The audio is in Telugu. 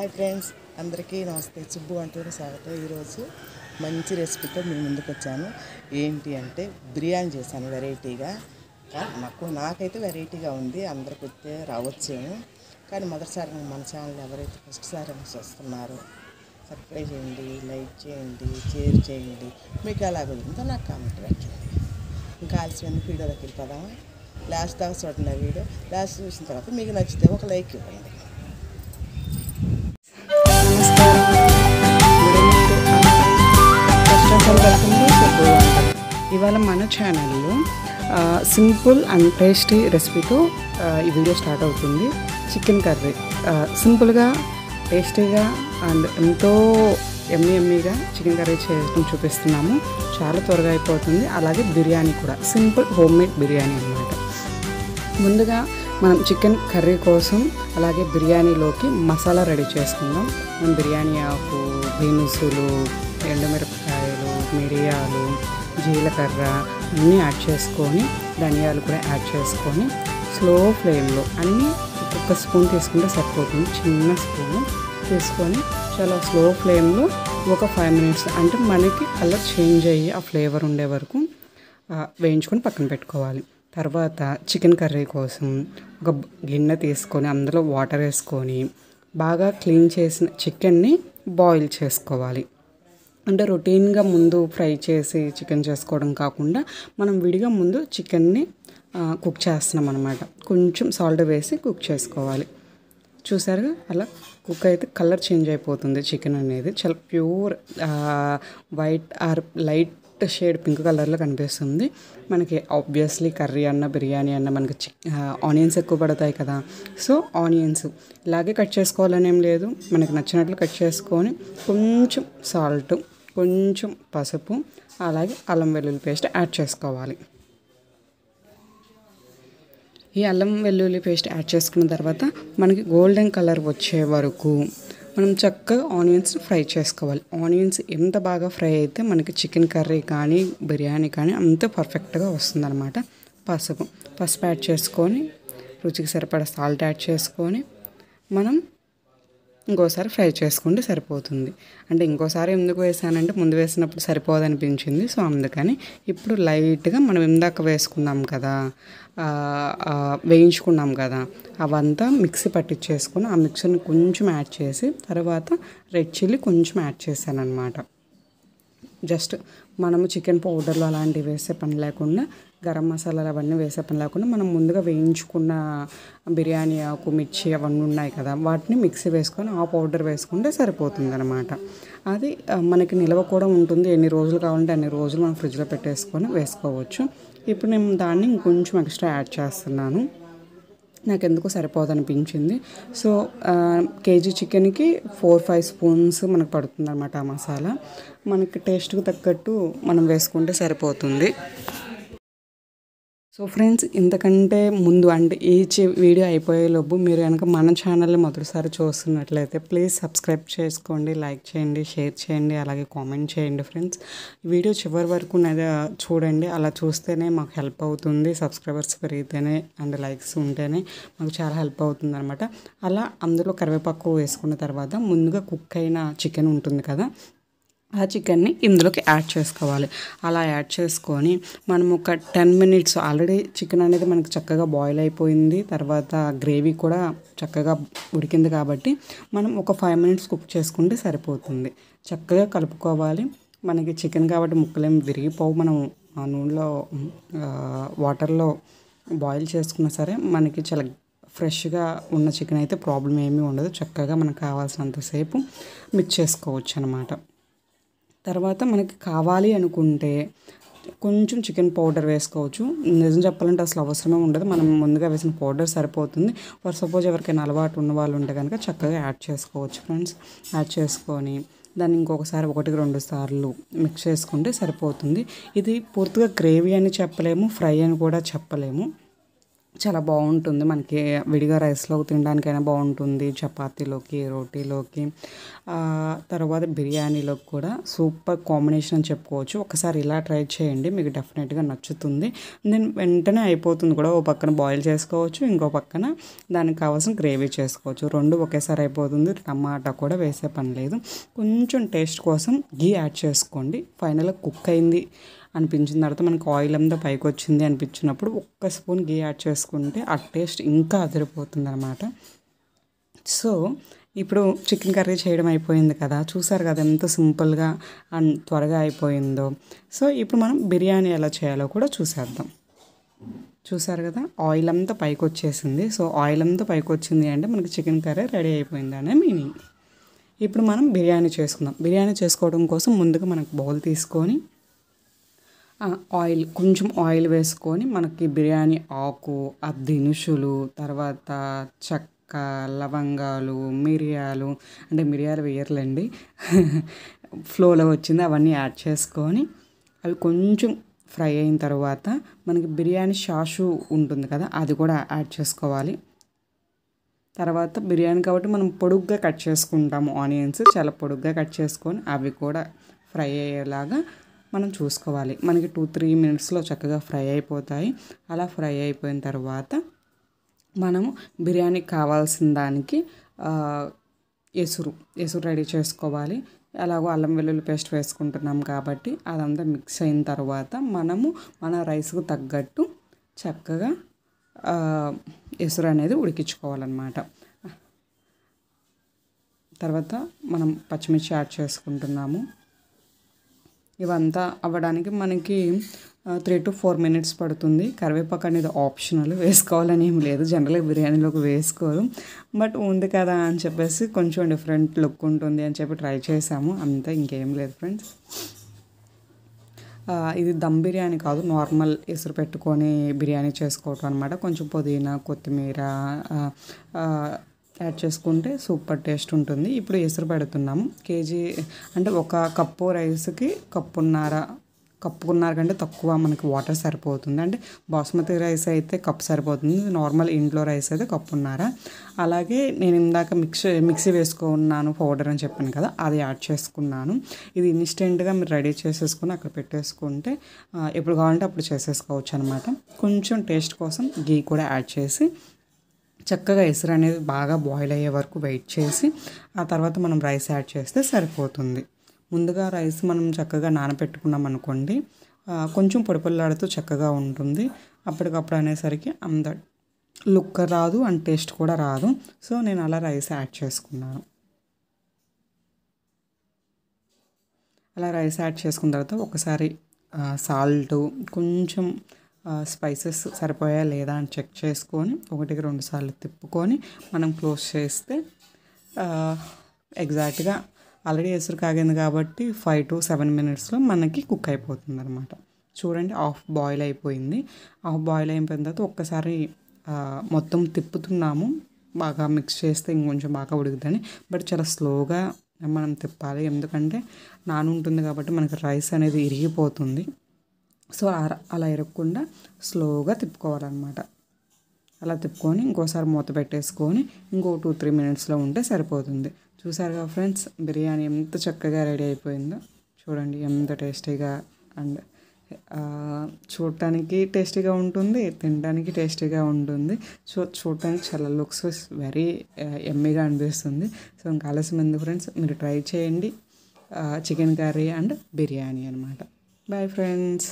హాయ్ ఫ్రెండ్స్ అందరికీ నమస్తే సుబ్బు అంటూనే స్వాగతం ఈరోజు మంచి రెసిపీతో మీ ముందుకు వచ్చాను ఏంటి అంటే బిర్యానీ చేశాను వెరైటీగా నాకు నాకైతే వెరైటీగా ఉంది అందరికి వస్తే రావచ్చేమో కానీ మొదటిసారి మన ఛానల్ ఎవరైతే ఫస్ట్ సారి వస్తున్నారో సబ్స్క్రైబ్ చేయండి లైక్ చేయండి షేర్ చేయండి మీకు ఎలా కుదిరిందో నాకు కామెంట్ పెట్టండి ఇంకా ఆలస్యమైన వీడియోలోకి వెళ్ళిపోదామా లాస్ట్ దాకా చూడండి వీడియో లాస్ట్ చూసిన తర్వాత మీకు నచ్చితే ఒక లైక్ ఇవ్వండి వెల్కమ్ టు ఇవాళ మన ఛానల్లో సింపుల్ అండ్ టేస్టీ రెసిపీతో ఈ వీడియో స్టార్ట్ అవుతుంది చికెన్ కర్రీ సింపుల్గా టేస్టీగా అండ్ ఎంతో ఎమ్మీ ఎమ్మిగా చికెన్ కర్రీ చేయడం చూపిస్తున్నాము చాలా త్వరగా అయిపోతుంది అలాగే బిర్యానీ కూడా సింపుల్ హోమ్ మేడ్ బిర్యానీ అనమాట ముందుగా మనం చికెన్ కర్రీ కోసం అలాగే బిర్యానీలోకి మసాలా రెడీ చేసుకుందాం మనం బిర్యానీ ఆకు బీన్సులు ఎండుమిరపకాయ మిరియాలు జీలకర్ర అన్నీ యాడ్ చేసుకొని ధనియాలు కూడా యాడ్ చేసుకొని స్లో ఫ్లేమ్లో అన్నీ ఒక్కొక్క స్పూన్ తీసుకుంటే సరిపోతుంది చిన్న స్పూన్ తీసుకొని చాలా స్లో ఫ్లేమ్లో ఒక ఫైవ్ మినిట్స్ అంటే మనకి కలర్ చేంజ్ అయ్యి ఆ ఫ్లేవర్ ఉండే వరకు వేయించుకొని పక్కన పెట్టుకోవాలి తర్వాత చికెన్ కర్రీ కోసం ఒక గిన్నె తీసుకొని అందులో వాటర్ వేసుకొని బాగా క్లీన్ చేసిన చికెన్ని బాయిల్ చేసుకోవాలి అంటే రొటీన్గా ముందు ఫ్రై చేసి చికెన్ చేసుకోవడం కాకుండా మనం విడిగా ముందు చికెన్ని కుక్ చేస్తున్నాం అనమాట కొంచెం సాల్ట్ వేసి కుక్ చేసుకోవాలి చూసారుగా అలా కుక్ అయితే కలర్ చేంజ్ అయిపోతుంది చికెన్ అనేది చాలా pure white or light light shade pink కలర్లో కనిపిస్తుంది మనకి ఆబ్వియస్లీ కర్రీ అన్న బిర్యానీ అన్న మనకి చి ఆనియన్స్ ఎక్కువ పడతాయి కదా సో ఆనియన్స్ ఇలాగే కట్ చేసుకోవాలని ఏం లేదు మనకి నచ్చినట్లు కట్ చేసుకొని కొంచెం సాల్ట్ కొంచెం పసుపు అలాగే అల్లం వెల్లుల్లి పేస్ట్ యాడ్ చేసుకోవాలి ఈ అల్లం వెల్లుల్లి పేస్ట్ యాడ్ చేసుకున్న తర్వాత మనకి గోల్డెన్ కలర్ వచ్చే వరకు మనం చక్కగా ఆనియన్స్ని ఫ్రై చేసుకోవాలి ఆనియన్స్ ఎంత బాగా ఫ్రై అయితే మనకి చికెన్ కర్రీ కానీ బిర్యానీ కానీ అంత పర్ఫెక్ట్గా వస్తుందన్నమాట పసుపు పసుపు యాడ్ చేసుకొని రుచికి సరిపడా సాల్ట్ యాడ్ చేసుకొని మనం ఇంకోసారి ఫ్రై చేసుకుంటే సరిపోతుంది అంటే ఇంకోసారి ఎందుకు వేసానంటే ముందు వేసినప్పుడు సరిపోదనిపించింది సో అందుకని ఇప్పుడు లైట్గా మనం ఇందాక వేసుకున్నాం కదా వేయించుకున్నాం కదా అవంతా మిక్సీ పట్టించేసుకుని ఆ మిక్సీని కొంచెం యాడ్ చేసి తర్వాత రెడ్ చిల్లీ కొంచెం యాడ్ చేశాను అనమాట జస్ట్ మనము చికెన్ పౌడర్లు అలాంటివి వేసే పని లేకుండా గరం మసాలాలు అవన్నీ వేసే పని లేకుండా మనం ముందుగా వేయించుకున్న బిర్యానీ ఆకు మిర్చి అవన్నీ ఉన్నాయి కదా వాటిని మిక్సీ వేసుకొని ఆ పౌడర్ వేసుకుంటే సరిపోతుంది అనమాట అది మనకి నిల్వ కూడా ఉంటుంది ఎన్ని రోజులు కావాలంటే అన్ని రోజులు మనం ఫ్రిడ్జ్లో పెట్టేసుకొని వేసుకోవచ్చు ఇప్పుడు నేను దాన్ని ఇంకొంచెం ఎక్స్ట్రా యాడ్ చేస్తున్నాను నాకు ఎందుకో సరిపోదనిపించింది సో కేజీ చికెన్కి ఫోర్ ఫైవ్ స్పూన్స్ మనకు పడుతుంది అనమాట ఆ మసాలా మనకి టేస్ట్కి తగ్గట్టు మనం వేసుకుంటే సరిపోతుంది సో ఫ్రెండ్స్ ఇంతకంటే ముందు అంటే ఈ వీడియో అయిపోయేలోపు మీరు కనుక మన ఛానల్ని మొదటిసారి చూస్తున్నట్లయితే ప్లీజ్ సబ్స్క్రైబ్ చేసుకోండి లైక్ చేయండి షేర్ చేయండి అలాగే కామెంట్ చేయండి ఫ్రెండ్స్ వీడియో చివరి వరకు చూడండి అలా చూస్తేనే మాకు హెల్ప్ అవుతుంది సబ్స్క్రైబర్స్ పెరిగితేనే అండ్ లైక్స్ ఉంటేనే మాకు చాలా హెల్ప్ అవుతుంది అలా అందులో కరివేపాకు వేసుకున్న తర్వాత ముందుగా కుక్ అయిన చికెన్ ఉంటుంది కదా ఆ చికెన్ని ఇందులోకి యాడ్ చేసుకోవాలి అలా యాడ్ చేసుకొని మనం ఒక టెన్ మినిట్స్ ఆల్రెడీ చికెన్ అనేది మనకు చక్కగా బాయిల్ అయిపోయింది తర్వాత గ్రేవీ కూడా చక్కగా ఉడికింది కాబట్టి మనం ఒక ఫైవ్ మినిట్స్ కుక్ చేసుకుంటే సరిపోతుంది చక్కగా కలుపుకోవాలి మనకి చికెన్ కాబట్టి ముక్కలేం విరిగిపోవు మనం ఆ నూనెలో వాటర్లో బాయిల్ చేసుకున్నా సరే మనకి చాలా ఫ్రెష్గా ఉన్న చికెన్ అయితే ప్రాబ్లం ఏమీ ఉండదు చక్కగా మనకు కావాల్సినంతసేపు మిక్స్ చేసుకోవచ్చు అనమాట తర్వాత మనకి కావాలి అనుకుంటే కొంచెం చికెన్ పౌడర్ వేసుకోవచ్చు నిజం చెప్పాలంటే అసలు అవసరమే ఉండదు మనం ముందుగా వేసిన పౌడర్ సరిపోతుంది ఫర్ సపోజ్ ఎవరికైనా అలవాటు ఉన్న వాళ్ళు ఉంటే కనుక చక్కగా యాడ్ చేసుకోవచ్చు ఫ్రెండ్స్ యాడ్ చేసుకొని దాన్ని ఇంకొకసారి ఒకటికి రెండు సార్లు మిక్స్ చేసుకుంటే సరిపోతుంది ఇది పూర్తిగా గ్రేవీ అని చెప్పలేము ఫ్రై అని కూడా చెప్పలేము చాలా బాగుంటుంది మనకి విడిగా రైస్లో తినడానికైనా బాగుంటుంది చపాతీలోకి రోటీలోకి తర్వాత బిర్యానీలోకి కూడా సూపర్ కాంబినేషన్ అని చెప్పుకోవచ్చు ఒకసారి ఇలా ట్రై చేయండి మీకు డెఫినెట్గా నచ్చుతుంది దెన్ వెంటనే అయిపోతుంది కూడా ఓ పక్కన బాయిల్ చేసుకోవచ్చు ఇంకో పక్కన దానికి కావాల్సిన గ్రేవీ చేసుకోవచ్చు రెండు ఒకేసారి అయిపోతుంది టమాటా కూడా వేసే పని లేదు కొంచెం టేస్ట్ కోసం గీ యాడ్ చేసుకోండి ఫైనల్గా కుక్ అయింది అనిపించిన తర్వాత మనకు ఆయిల్ అంతా పైకి వచ్చింది అనిపించినప్పుడు ఒక్క స్పూన్ గీ యాడ్ చేసుకుంటే ఆ టేస్ట్ ఇంకా అదిరిపోతుంది అనమాట సో ఇప్పుడు చికెన్ కర్రీ చేయడం అయిపోయింది కదా చూసారు కదా ఎంత సింపుల్గా అండ్ త్వరగా అయిపోయిందో సో ఇప్పుడు మనం బిర్యానీ ఎలా చేయాలో కూడా చూసేద్దాం చూసారు కదా ఆయిల్ అంతా పైకి వచ్చేసింది సో ఆయిల్ అంతా పైకి వచ్చింది అంటే మనకి చికెన్ కర్రీ రెడీ అయిపోయింది అనే మీనింగ్ ఇప్పుడు మనం బిర్యానీ చేసుకుందాం బిర్యానీ చేసుకోవడం కోసం ముందుగా మనకు బౌల్ తీసుకొని ఆయిల్ కొంచెం ఆయిల్ వేసుకొని మనకి బిర్యానీ ఆకు ఆ దినుసులు తర్వాత చెక్క లవంగాలు మిరియాలు అంటే మిరియాలు వేయర్లండి ఫ్లోలో వచ్చింది అవన్నీ యాడ్ చేసుకొని అవి కొంచెం ఫ్రై అయిన తర్వాత మనకి బిర్యానీ షాషు ఉంటుంది కదా అది కూడా యాడ్ చేసుకోవాలి తర్వాత బిర్యానీ కాబట్టి మనం పొడుగ్గా కట్ చేసుకుంటాము ఆనియన్స్ చాలా పొడుగ్గా కట్ చేసుకొని అవి కూడా ఫ్రై అయ్యేలాగా మనం చూసుకోవాలి మనకి టూ త్రీ మినిట్స్లో చక్కగా ఫ్రై అయిపోతాయి అలా ఫ్రై అయిపోయిన తర్వాత మనము బిర్యానీకి కావాల్సిన దానికి ఎసురు ఎసురు రెడీ చేసుకోవాలి అలాగో అల్లం వెల్లుల్లి పేస్ట్ వేసుకుంటున్నాం కాబట్టి అదంతా మిక్స్ అయిన తర్వాత మనము మన రైస్కు తగ్గట్టు చక్కగా ఎసురు అనేది ఉడికించుకోవాలన్నమాట తర్వాత మనం పచ్చిమిర్చి యాడ్ చేసుకుంటున్నాము ఇవంతా అవ్వడానికి మనకి త్రీ టు ఫోర్ మినిట్స్ పడుతుంది కరివేపాకు అనేది ఆప్షనల్ వేసుకోవాలని ఏం లేదు జనరల్గా బిర్యానీలోకి వేసుకోరు బట్ ఉంది కదా అని చెప్పేసి కొంచెం డిఫరెంట్ లుక్ ఉంటుంది అని చెప్పి ట్రై చేసాము అంతా ఇంకేం లేదు ఫ్రెండ్స్ ఇది దమ్ బిర్యానీ కాదు నార్మల్ ఇసురు పెట్టుకొని బిర్యానీ చేసుకోవటం అనమాట కొంచెం పుదీనా కొత్తిమీర యాడ్ చేసుకుంటే సూపర్ టేస్ట్ ఉంటుంది ఇప్పుడు ఎసురు పెడుతున్నాము కేజీ అంటే ఒక కప్పు రైస్కి కప్పున్నర కప్పుకున్నారు కంటే తక్కువ మనకి వాటర్ సరిపోతుంది అంటే బాస్మతి రైస్ అయితే కప్పు సరిపోతుంది నార్మల్ ఇంట్లో రైస్ అయితే కప్పున్నార అలాగే నేను ఇందాక మిక్స్ మిక్సీ వేసుకున్నాను పౌడర్ అని చెప్పాను కదా అది యాడ్ చేసుకున్నాను ఇది ఇన్స్టెంట్గా మీరు రెడీ చేసేసుకుని అక్కడ పెట్టేసుకుంటే ఎప్పుడు కావాలంటే అప్పుడు చేసేసుకోవచ్చు అనమాట కొంచెం టేస్ట్ కోసం గీ కూడా యాడ్ చేసి చక్కగా ఎసురు అనేది బాగా బాయిల్ అయ్యే వరకు వెయిట్ చేసి ఆ తర్వాత మనం రైస్ యాడ్ చేస్తే సరిపోతుంది ముందుగా రైస్ మనం చక్కగా నానపెట్టుకున్నాం అనుకోండి కొంచెం పొడిపొల్లాడుతూ చక్కగా ఉంటుంది అప్పటికప్పుడు అనేసరికి అంద లుక్ రాదు అండ్ టేస్ట్ కూడా రాదు సో నేను అలా రైస్ యాడ్ చేసుకున్నాను అలా రైస్ యాడ్ చేసుకున్న తర్వాత ఒకసారి సాల్ట్ కొంచెం స్పైసెస్ సరిపోయా లేదా అని చెక్ చేసుకొని ఒకటికి రెండు సార్లు తిప్పుకొని మనం క్లోజ్ చేస్తే ఎగ్జాక్ట్గా ఆల్రెడీ ఎసురు కాగింది కాబట్టి ఫైవ్ టు సెవెన్ మినిట్స్లో మనకి కుక్ అయిపోతుంది అనమాట చూడండి ఆఫ్ బాయిల్ అయిపోయింది ఆఫ్ బాయిల్ అయిపోయిన తర్వాత ఒక్కసారి మొత్తం తిప్పుతున్నాము బాగా మిక్స్ చేస్తే ఇంకొంచెం బాగా ఉడుకుతుంది బట్ చాలా స్లోగా మనం తిప్పాలి ఎందుకంటే ఉంటుంది కాబట్టి మనకి రైస్ అనేది ఇరిగిపోతుంది సో అలా ఇరగకుండా స్లోగా తిప్పుకోవాలన్నమాట అలా తిప్పుకొని ఇంకోసారి మూత పెట్టేసుకొని ఇంకో టూ త్రీ మినిట్స్లో ఉంటే సరిపోతుంది చూసారుగా ఫ్రెండ్స్ బిర్యానీ ఎంత చక్కగా రెడీ అయిపోయిందో చూడండి ఎంత టేస్టీగా అండ్ చూడటానికి టేస్టీగా ఉంటుంది తినడానికి టేస్టీగా ఉంటుంది సో చూడటానికి చాలా లుక్స్ వెరీ ఎమ్మీగా అనిపిస్తుంది సో ఇంకా ఆలస్యం ఎందుకు ఫ్రెండ్స్ మీరు ట్రై చేయండి చికెన్ కర్రీ అండ్ బిర్యానీ అనమాట బాయ్ ఫ్రెండ్స్